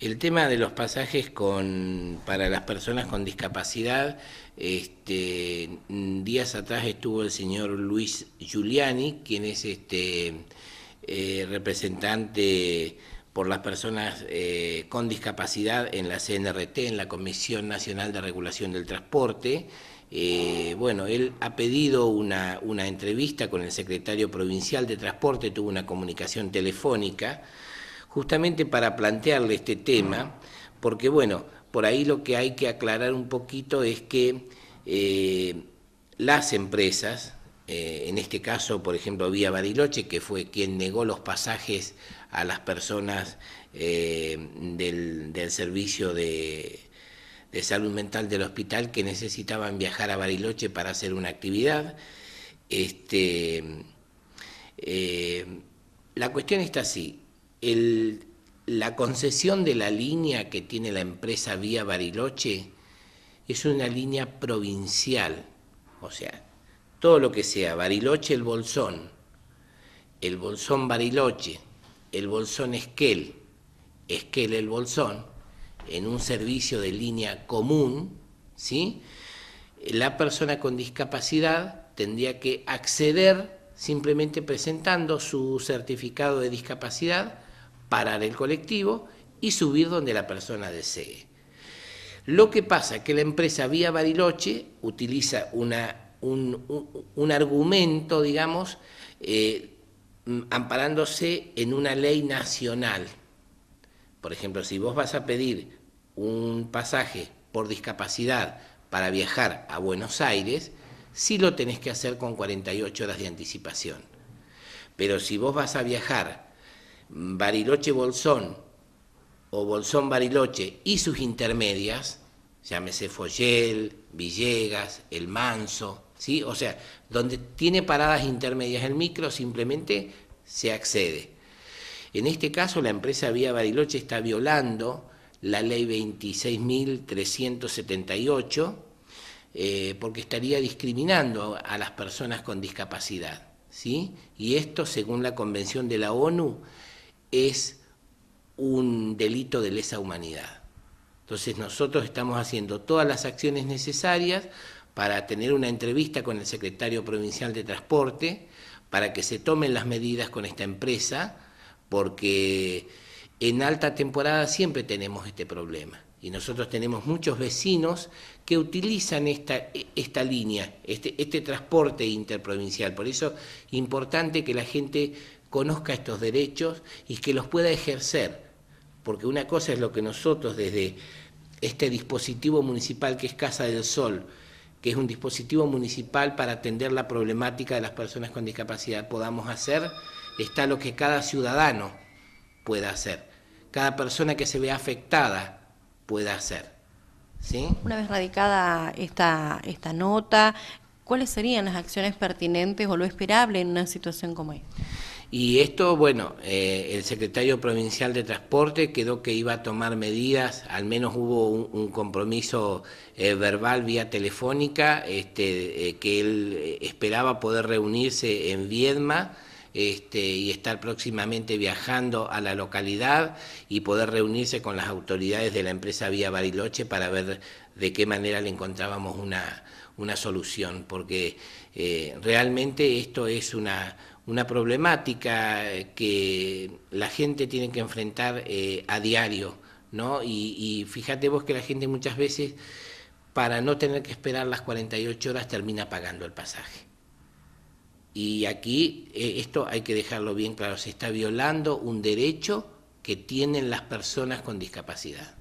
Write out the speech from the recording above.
El tema de los pasajes con, para las personas con discapacidad, este, días atrás estuvo el señor Luis Giuliani, quien es este, eh, representante por las personas eh, con discapacidad en la CNRT, en la Comisión Nacional de Regulación del Transporte. Eh, bueno, él ha pedido una entrevista con el secretario provincial de Transporte, tuvo una comunicación telefónica justamente para plantearle este tema, porque bueno, por ahí lo que hay que aclarar un poquito es que eh, las empresas, eh, en este caso, por ejemplo, Vía Bariloche, que fue quien negó los pasajes a las personas eh, del, servicio de, salud mental del hospital que necesitaban viajar a Bariloche para hacer una actividad. Este, la cuestión está así, la concesión de la línea que tiene la empresa Vía Bariloche es una línea provincial, o sea, todo lo que sea Bariloche el Bolsón, el Bolsón Bariloche, el Bolsón Esquel, Esquel el Bolsón, en un servicio de línea común, ¿sí? la persona con discapacidad tendría que acceder simplemente presentando su certificado de discapacidad, parar el colectivo y subir donde la persona desee. Lo que pasa es que la empresa Vía Bariloche utiliza un, argumento, digamos, eh, mm, amparándose en una ley nacional. Por ejemplo, si vos vas a pedir un pasaje por discapacidad para viajar a Buenos Aires, sí lo tenés que hacer con 48 horas de anticipación. Pero si vos vas a viajar Bariloche-Bolsón o Bolsón-Bariloche y sus intermedias, llámese Foyel, Villegas, El Manso, ¿sí? o sea, donde tiene paradas intermedias el micro simplemente se accede. En este caso la empresa Vía Bariloche está violando la ley 26.378 eh, porque estaría discriminando a las personas con discapacidad. ¿sí? Y esto, según la Convención de la ONU, es un delito de lesa humanidad. Entonces nosotros estamos haciendo todas las acciones necesarias para tener una entrevista con el secretario provincial de transporte, para que se tomen las medidas con esta empresa, porque en alta temporada siempre tenemos este problema. Y nosotros tenemos muchos vecinos que utilizan esta, esta línea, este, este transporte interprovincial. Por eso es importante que la gente conozca estos derechos y que los pueda ejercer, porque una cosa es lo que nosotros desde este dispositivo municipal que es Casa del Sol, que es un dispositivo municipal para atender la problemática de las personas con discapacidad, podamos hacer, está lo que cada ciudadano pueda hacer, cada persona que se vea afectada pueda hacer. ¿Sí? Una vez radicada esta, esta nota, ¿cuáles serían las acciones pertinentes o lo esperable en una situación como esta? Y esto, bueno, eh, el secretario provincial de Transporte quedó que iba a tomar medidas, al menos hubo un, compromiso eh, verbal vía telefónica, este, eh, que él esperaba poder reunirse en Viedma. Este, y estar próximamente viajando a la localidad y poder reunirse con las autoridades de la empresa Vía Bariloche para ver de qué manera le encontrábamos una, una solución, porque realmente esto es una, una problemática eh, que la gente tiene que enfrentar eh, a diario, ¿no? Y, fíjate vos que la gente muchas veces, para no tener que esperar las 48 horas, termina pagando el pasaje. Y aquí eh, esto hay que dejarlo bien claro, se está violando un derecho que tienen las personas con discapacidad.